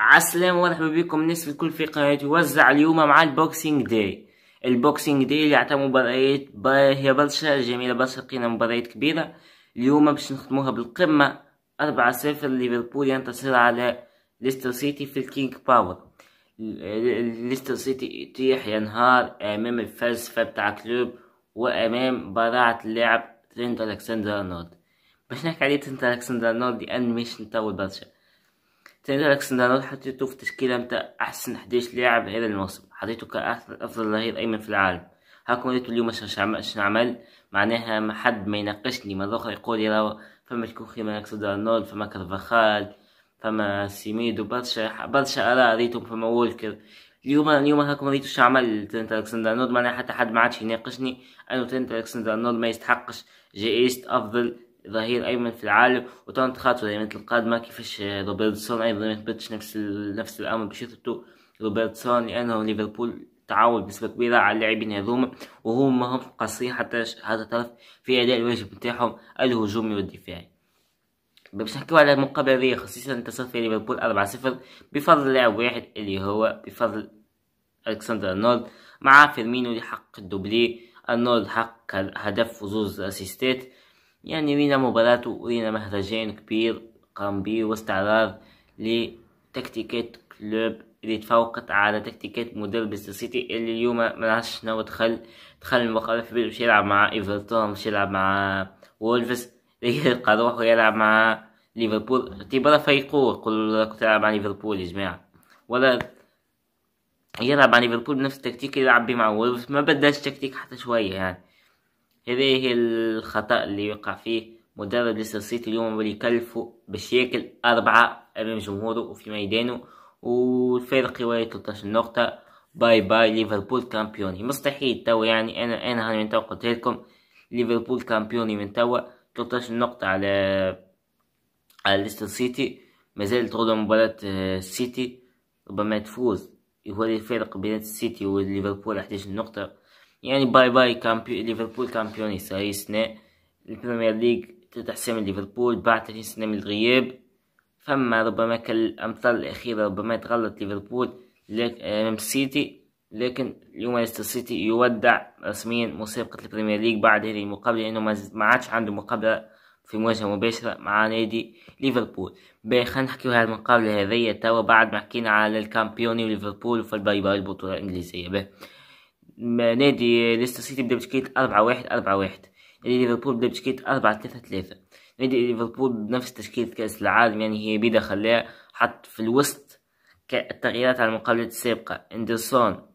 عسلامة ومرحبا بكم ناس في الكل في قناة وزع اليوم مع البوكسينج داي البوكسينج داي اللي عطا مباريات باهية برشا جميلة برشا لقينا مباريات كبيرة اليوم باش نختموها بالقمة أربعة صفر ليفربول ينتصر على ليستر سيتي في الكينج باور ليستر سيتي يطيح ينهار أمام الفلسفة بتاع كلوب وأمام براعة اللاعب ترينت ألكسندر أرنولد باش نحكي عليه تنتا الكسندر نورد انيميشن تاع برشا تنتا الكسندر نورد حطيتو في تشكيله متاع احسن 11 لاعب هذا الموسم حطيتو كافضل ظهير ايمن في العالم هاكم ريتو اليوم شنو نعمل معناها ما حد ما يناقشني ما الاخر يقول راهو فما الكوخي من الكسندر نورد فما كرفخال فما سيميدو برشا برشا اراء ريتهم فما وولكر اليوم اليوم هاكم ريتو شنو عمل ترينت الكسندر نورد معناها حتى حد ما عادش يناقشني انو ترينت الكسندر نورد ما يستحقش جائزة افضل ظهير ايمن في العالم وتونت خاتو يعني القادمه كيفاش روبرتسون ايضا ما يثبتش نفس نفس الامر بشيطته روبرتسون لانه ليفربول تعاون بنسبة كبيرة على اللاعبين هذوما وهم ما هم قصرين حتى هذا الطرف في أداء الواجب نتاعهم الهجومي والدفاعي باش نحكيو على المقابلة هذه خصيصا انتصر في ليفربول أربعة صفر بفضل لاعب واحد اللي هو بفضل ألكسندر أرنولد مع فيرمينو اللي حقق الدوبلي أرنولد حقق هدف وزوز أسيستات يعني رينا مباراة ورينا مهرجان كبير قام به واستعراض لتكتيكات كلوب اللي تفوقت على تكتيكات مدرب السيتي اللي اليوم ملعبش شنو دخل دخل المباراة في باش يلعب مع ايفرتون باش يلعب مع وولفز يلقى روحه يلعب مع ليفربول اعتبره فريقه يقول راكو تلعب مع ليفربول يا جماعة ولا يلعب مع ليفربول بنفس التكتيك اللي يلعب بيه مع وولفز ما بدلش تكتيك حتى شوية يعني هي الخطأ اللي يقع فيه مدرب ليستر سيتي اليوم ولي كلفه باش ياكل أربعة أمام جمهوره وفي ميدانه والفارق يوالي 13 نقطة باي باي ليفربول كامبيوني مستحيل توا يعني أنا أنا هاني من توا قلت لكم ليفربول كامبيوني من توا 13 نقطة على على ليستر سيتي مازال تغدو مباراة السيتي آه، ربما تفوز يوالي الفارق بين السيتي وليفربول 11 نقطة يعني باي باي كامبيو ليفربول كامبيون هاي السنة البريمير ليج تتحسم ليفربول بعد 30 سنة من الغياب فما ربما كالأمثال الأخيرة ربما تغلط ليفربول أمام آه، سيتي لكن اليوم ليستر سيتي يودع رسميا مسابقة البريمير ليج بعد هذه المقابلة لأنه ما عادش عنده مقابلة في مواجهة مباشرة مع نادي ليفربول باهي خلينا نحكي على المقابلة هذيا توا بعد ما حكينا على الكامبيوني وليفربول الباي باي البطولة الإنجليزية باهي نادي ليستر سيتي بدا بتشكيلة أربعة واحد أربعة واحد نادي ليفربول بدا بتشكيلة أربعة ثلاثة ثلاثة نادي ليفربول بنفس تشكيلة كأس العالم يعني هي بيدا خلاه حط في الوسط التغييرات على المقابلة السابقة اندرسون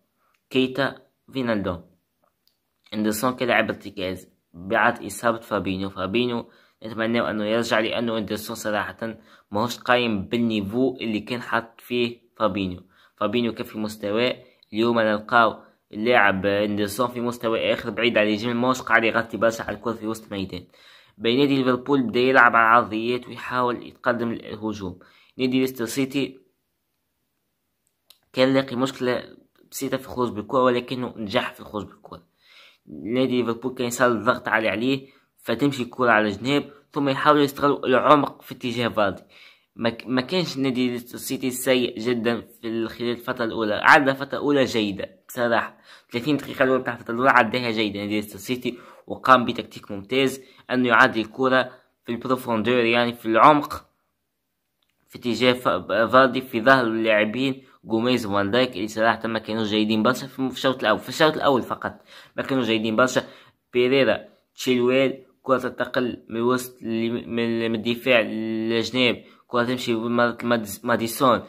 كيتا فينالدو اندرسون كلاعب ارتكاز بعد إصابة فابينو فابينو نتمنى أنه يرجع لأنه اندرسون صراحة ماهوش قايم بالنيفو اللي كان حاط فيه فابينو فابينو كان في مستواه اليوم نلقاو اللاعب ندرسون في مستوى آخر بعيد عن الهجوم الموسق قاعد يغطي على الكرة في وسط الميدان بين نادي ليفربول بدا يلعب على العرضيات ويحاول يتقدم للهجوم نادي ليستر سيتي كان لاقي مشكلة بسيطة في الخروج بالكرة ولكنه نجح في الخروج بالكرة نادي ليفربول كان يسال الضغط على عليه فتمشي الكرة على الجناب ثم يحاول يستغل العمق في اتجاه فاردي ما كانش نادي سيتي سيء جدا في خلال الفترة الأولى عاد فترة أولى جيدة بصراحة 30 دقيقة الأولى بتاعت التدرع عداها جيدا ليستر سيتي وقام بتكتيك ممتاز أنه يعدي الكرة في البروفوندور يعني في العمق في اتجاه فاردي في ظهر اللاعبين جوميز وفان دايك اللي صراحة ما كانوش جيدين برشا في الشوط الأول في الشوط الأول فقط ما كانوش جيدين برشا بيريرا تشيلويل كرة تنتقل من الوسط من الدفاع للجناب كرة تمشي ماديسون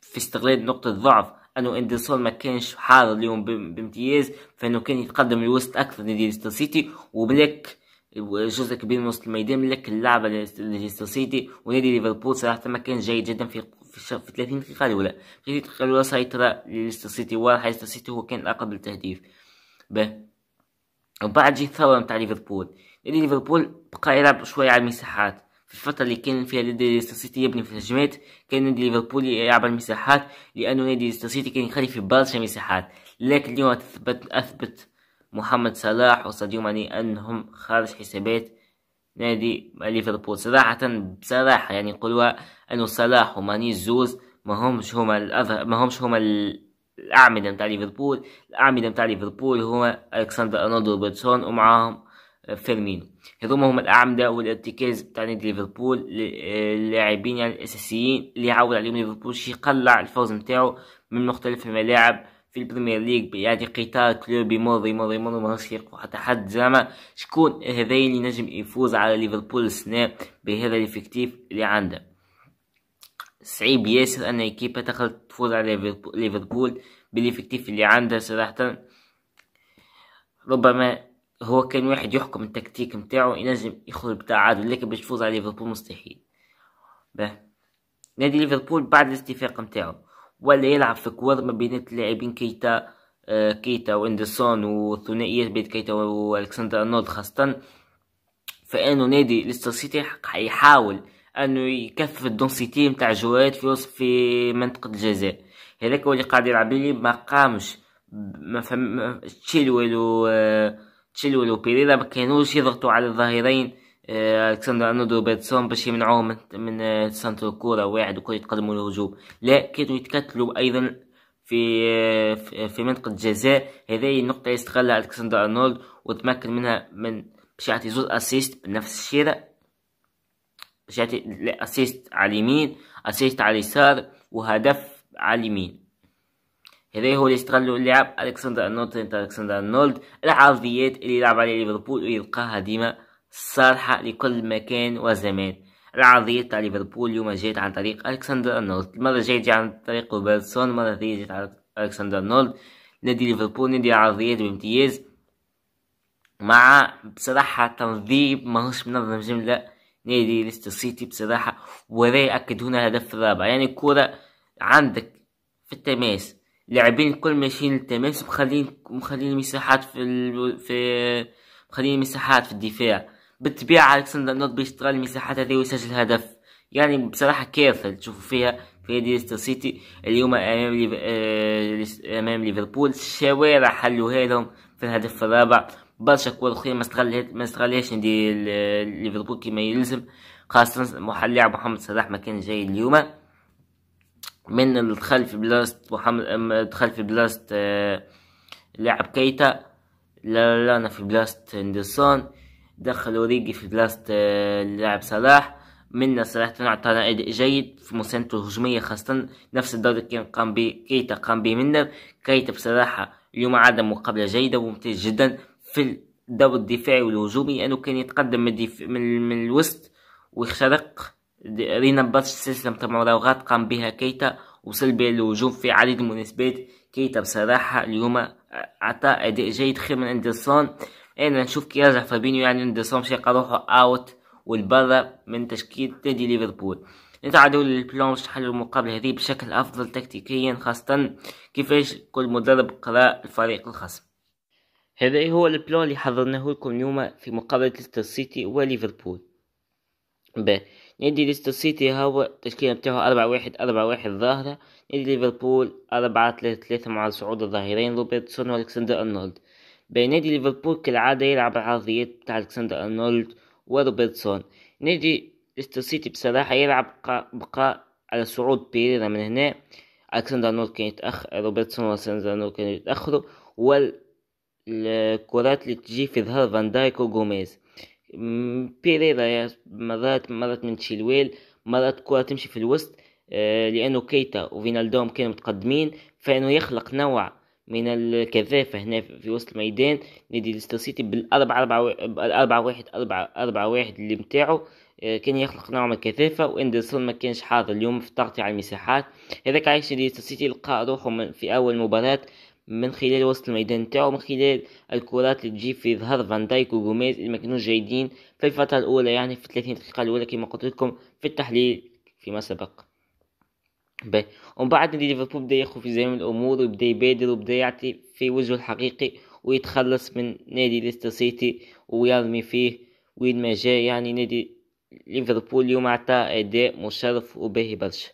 في استغلال نقطة ضعف انه اندرسون ما كانش حاضر اليوم بامتياز فانه كان يتقدم الوسط اكثر من ليستر سيتي وبلاك جزء كبير من وسط الميدان لك اللعبه لليستر سيتي ونادي ليفربول صراحه ما كان جيد جدا في في 30 دقيقه الاولى في 30 دقيقه الاولى سيطره ليستر سيتي واضحه ليستر سيتي هو كان الاقرب للتهديف به وبعد جي الثوره نتاع ليفربول نادي ليفربول بقى يلعب شويه على المساحات في الفترة اللي كان فيها نادي ليستر سيتي يبني في الهجمات كان نادي ليفربول يلعب المساحات لأنه نادي ليستر سيتي كان يخلي في برشا مساحات لكن اليوم أثبت أثبت محمد صلاح وساديو ماني أنهم خارج حسابات نادي ليفربول صراحة بصراحة يعني نقولوا أنه صلاح وماني الزوز ما همش هما الأظهر ما همش هما الأعمدة متاع ليفربول الأعمدة متاع ليفربول هما ألكسندر أرنولد وروبرتسون ومعاهم فيرمينو هذوما هما الأعمدة والارتكاز تاع نادي ليفربول اللاعبين آه، يعني الأساسيين اللي عاود عليهم ليفربول شي يقلع الفوز نتاعو من مختلف الملاعب في البريمير ليج يعني قطار كلوبي ماضي ماضي ماضي ما يقوى حتى حد زعما شكون هذايا اللي نجم يفوز على ليفربول السنة بهذا الإفكتيف اللي عنده صعيب ياسر أن إيكيبا تدخل تفوز على ليفربول بالإفكتيف اللي عنده صراحة ربما هو كان واحد يحكم التكتيك متاعو ينجم يخرج بتعادل لكن باش يفوز على ليفربول مستحيل باه نادي ليفربول بعد الاستفاق متاعو ولا يلعب في كوار ما بين اللاعبين كيتا آه، كيتا واندرسون والثنائيات بين كيتا والكسندر ارنولد خاصة فانه نادي ليستر سيتي يحاول انه يكثف الدونسيتي متاع الجوات في وسط في منطقة الجزاء هذاك هو اللي قاعد يلعب لي ما قامش ما فهم تشيلويل و آه تشيلويل وبيريرا ما كانوش يضغطوا على الظهيرين الكسندر ارنولد وبيرتسون باش يمنعوه من من اه، سنتر كوره واعد وكل يتقدموا للهجوم لا كانوا يتكتلوا ايضا في اه، في منطقه الجزاء هذه النقطه يستغلها الكسندر ارنولد وتمكن منها من باش يعطي زوز اسيست بنفس الشيء باش يعطي اسيست على اليمين اسيست على اليسار وهدف على اليمين هذا هو اللي استغلوا اللعب الكسندر ارنولد انت الكسندر ارنولد العرضيات اللي يلعب عليها ليفربول ويلقاها ديما صالحه لكل مكان وزمان العرضيات تاع ليفربول اليوم جات عن طريق الكسندر ارنولد المرة الجاية جات عن طريق روبرتسون المرة الجاية جات عن الكسندر ارنولد نادي ليفربول نادي عرضيات بامتياز مع بصراحة تنظيم ماهوش منظم جملة نادي ليستر سيتي بصراحة وذا يأكد هنا الهدف الرابع يعني الكرة عندك في التماس لاعبين الكل ماشيين التماس مخلين مخلين مساحات في ال... في مخلين مساحات في الدفاع بالطبيعة الكسندر نوت بيشتغل المساحات هذه ويسجل هدف يعني بصراحة كارثة تشوفوا فيها في يد ليستر سيتي اليوم امام ليف... آه، امام ليفربول الشوارع حلوها لهم في الهدف الرابع برشا كور اخرى ما استغلت ما استغلهاش نادي ليفربول كما يلزم خاصة لاعب محمد صلاح ما كان جاي اليوم من الخلف بلاست محمد خلف بلاست آه، لاعب كيتا لانا في بلاست اندرسون دخل اوريجي في بلاست آه، لاعب صلاح منا صراحة أعطانا أداء جيد في مساندته الهجومية خاصة نفس الدور كان قام به كيتا قام به منا كيتا بصراحة اليوم عاد مقابلة جيدة وممتاز جدا في الدور الدفاعي والهجومي لأنه كان يتقدم من, من الوسط ويخترق رينا رينبرش تبع مراوغات قام بها كيتا وصل الهجوم في عديد المناسبات كيتا بصراحة اليوم عطى أداء جيد خير من أندرسون أنا نشوف كي يرجع فابينيو يعني أندرسون مشي روحه أوت والبرا من تشكيل نادي ليفربول نتعدوا للبلان باش نحلوا المقابلة هذه بشكل أفضل تكتيكيا خاصة كيفاش كل مدرب قرا الفريق الخصم هذا هو البلان اللي حضرناه لكم اليوم في مقابلة سيتي وليفربول باهي نادي ليستر سيتي هو التشكيلة بتاعه أربعة واحد أربعة واحد ظاهرة نادي ليفربول أربعة ثلاثة ثلاثة مع صعود الظاهرين روبرتسون وألكسندر أرنولد بين نادي ليفربول كالعادة يلعب العرضيات بتاع ألكسندر أرنولد وروبرتسون نادي ليستر سيتي بصراحة يلعب بقاء على صعود بيريرا من هنا ألكسندر أرنولد كان يتأخر روبرتسون وألكسندر أرنولد كانوا يتأخروا والكرات اللي تجي في ظهر فان دايك وجوميز بيريرا مرات مرات من تشيلويل مرات كرة تمشي في الوسط آه، لأنه كيتا وفينالدوم كانوا متقدمين فإنه يخلق نوع من الكثافة هنا في وسط الميدان نادي ليستر سيتي بالأربعة أربعة واحد أربعة أربعة واحد اللي متاعه آه، كان يخلق نوع من الكثافة وإندرسون ما كانش حاضر اليوم في التغطية على المساحات هذاك علاش نادي ليستر سيتي لقى روحه في أول مباراة من خلال وسط الميدان تاعو من خلال الكرات اللي تجي في ظهر فان دايك وجوميز اللي ما كانوش جيدين في الفترة الأولى يعني في 30 دقيقة الأولى كما قلت لكم في التحليل فيما سبق ب ومن بعد نادي ليفربول بدا ياخذ في زمام الأمور وبدا يبادر وبدا يعطي في وجهه الحقيقي ويتخلص من نادي ليستر سيتي ويرمي فيه وين ما جاء يعني نادي ليفربول اليوم عطى أداء مشرف وباهي برشا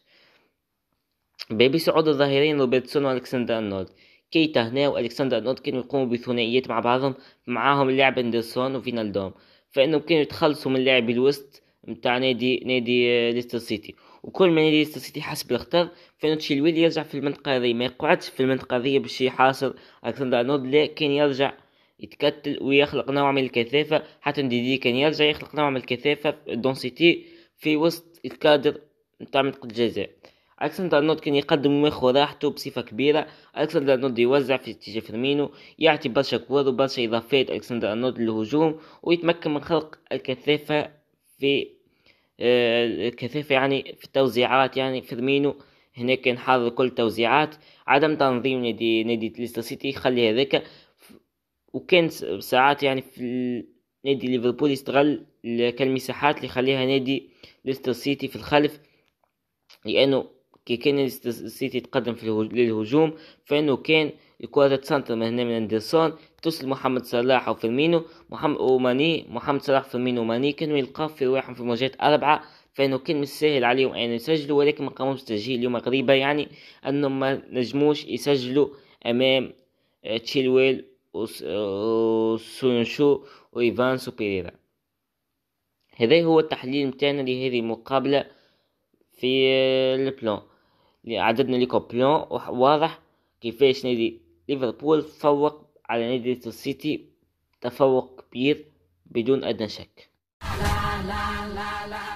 بيبي صعود الظاهرين روبرتسون والكسندر ارنولد كيتا هنا والكسندر كانوا يقوموا بثنائيات مع بعضهم معاهم اللاعب اندرسون وفينالدوم فانهم كانوا يتخلصوا من لاعب الوسط نتاع نادي نادي ليستر سيتي وكل ما نادي ليستر سيتي حس بالخطر فان تشيلويل يرجع في المنطقه هذه ما يقعدش في المنطقه هذه باش يحاصر الكسندر نود لا كان يرجع يتكتل ويخلق نوع من الكثافه حتى نديدي كان يرجع يخلق نوع من الكثافه سيتي في وسط الكادر نتاع منطقه الجزاء الكسندر نود كان يقدم وياخذ راحته بصفة كبيرة الكسندر نود يوزع في اتجاه فيرمينو يعطي برشا كور وبرشا اضافات الكسندر نود للهجوم ويتمكن من خلق الكثافة في آه، الكثافة يعني في التوزيعات يعني فيرمينو هناك كان حاضر كل التوزيعات عدم تنظيم نادي نادي ليستر سيتي خلي هذاك وكان ساعات يعني في نادي ليفربول يستغل كالمساحات اللي خليها نادي ليستر سيتي في الخلف لانه كي كان السيتي تقدم في الهج... للهجوم فانه كان الكرة سنتر من هنا من اندرسون توصل محمد صلاح وفيرمينو محمد وماني محمد صلاح فيرمينو وماني كانوا يلقاو في واحد في مواجهات اربعه فانه كان مش سهل عليهم ان يعني يسجلوا ولكن ما قاموش بتسجيل اليوم غريبه يعني انهم ما نجموش يسجلوا امام آه، تشيلويل آه، وسونشو وايفانس وبيريرا هذا هو التحليل متاعنا لهذه المقابله في البلان آه، عددنا كوبيون واضح كيفاش نادي ليفربول تفوق على نادي السيتي تفوق كبير بدون ادنى شك لا لا لا لا